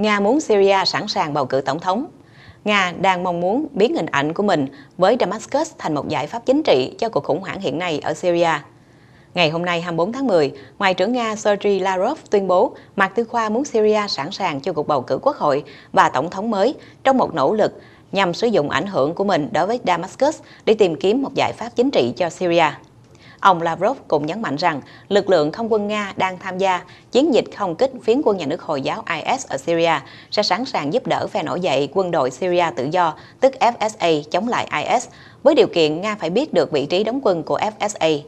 Nga muốn Syria sẵn sàng bầu cử tổng thống. Nga đang mong muốn biến hình ảnh của mình với Damascus thành một giải pháp chính trị cho cuộc khủng hoảng hiện nay ở Syria. Ngày hôm nay 24 tháng 10, Ngoại trưởng Nga Sergei Lavrov tuyên bố Mạc Tư Khoa muốn Syria sẵn sàng cho cuộc bầu cử quốc hội và tổng thống mới trong một nỗ lực nhằm sử dụng ảnh hưởng của mình đối với Damascus để tìm kiếm một giải pháp chính trị cho Syria. Ông Lavrov cũng nhấn mạnh rằng lực lượng không quân Nga đang tham gia chiến dịch không kích phiến quân nhà nước Hồi giáo IS ở Syria sẽ sẵn sàng giúp đỡ phe nổi dậy quân đội Syria tự do, tức FSA, chống lại IS, với điều kiện Nga phải biết được vị trí đóng quân của FSA.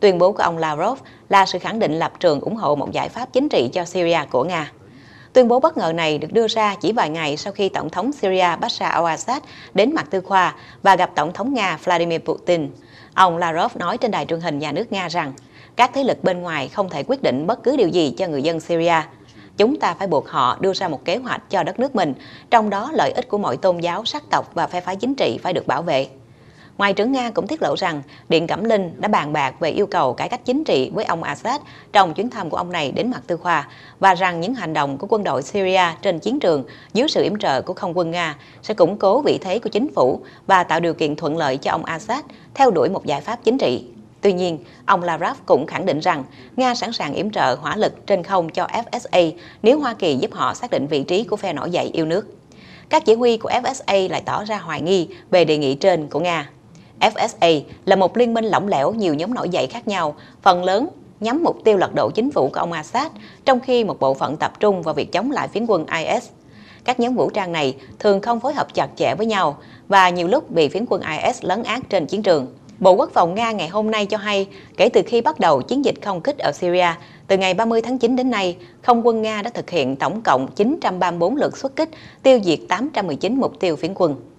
Tuyên bố của ông Lavrov là sự khẳng định lập trường ủng hộ một giải pháp chính trị cho Syria của Nga. Tuyên bố bất ngờ này được đưa ra chỉ vài ngày sau khi Tổng thống Syria Bashar al-Assad đến mặt tư khoa và gặp Tổng thống Nga Vladimir Putin. Ông Lavrov nói trên đài truyền hình nhà nước Nga rằng các thế lực bên ngoài không thể quyết định bất cứ điều gì cho người dân Syria. Chúng ta phải buộc họ đưa ra một kế hoạch cho đất nước mình, trong đó lợi ích của mọi tôn giáo, sắc tộc và phe phái chính trị phải được bảo vệ. Ngoại trưởng Nga cũng tiết lộ rằng Điện Cẩm Linh đã bàn bạc về yêu cầu cải cách chính trị với ông Assad trong chuyến thăm của ông này đến mặt Tư Khoa và rằng những hành động của quân đội Syria trên chiến trường dưới sự yểm trợ của không quân Nga sẽ củng cố vị thế của chính phủ và tạo điều kiện thuận lợi cho ông Assad theo đuổi một giải pháp chính trị. Tuy nhiên, ông Lavrov cũng khẳng định rằng Nga sẵn sàng yểm trợ hỏa lực trên không cho FSA nếu Hoa Kỳ giúp họ xác định vị trí của phe nổi dậy yêu nước. Các chỉ huy của FSA lại tỏ ra hoài nghi về đề nghị trên của Nga. FSA là một liên minh lỏng lẻo nhiều nhóm nổi dậy khác nhau, phần lớn nhắm mục tiêu lật đổ chính phủ của ông Assad, trong khi một bộ phận tập trung vào việc chống lại phiến quân IS. Các nhóm vũ trang này thường không phối hợp chặt chẽ với nhau và nhiều lúc bị phiến quân IS lấn át trên chiến trường. Bộ Quốc phòng Nga ngày hôm nay cho hay, kể từ khi bắt đầu chiến dịch không kích ở Syria, từ ngày 30 tháng 9 đến nay, không quân Nga đã thực hiện tổng cộng 934 lượt xuất kích, tiêu diệt 819 mục tiêu phiến quân.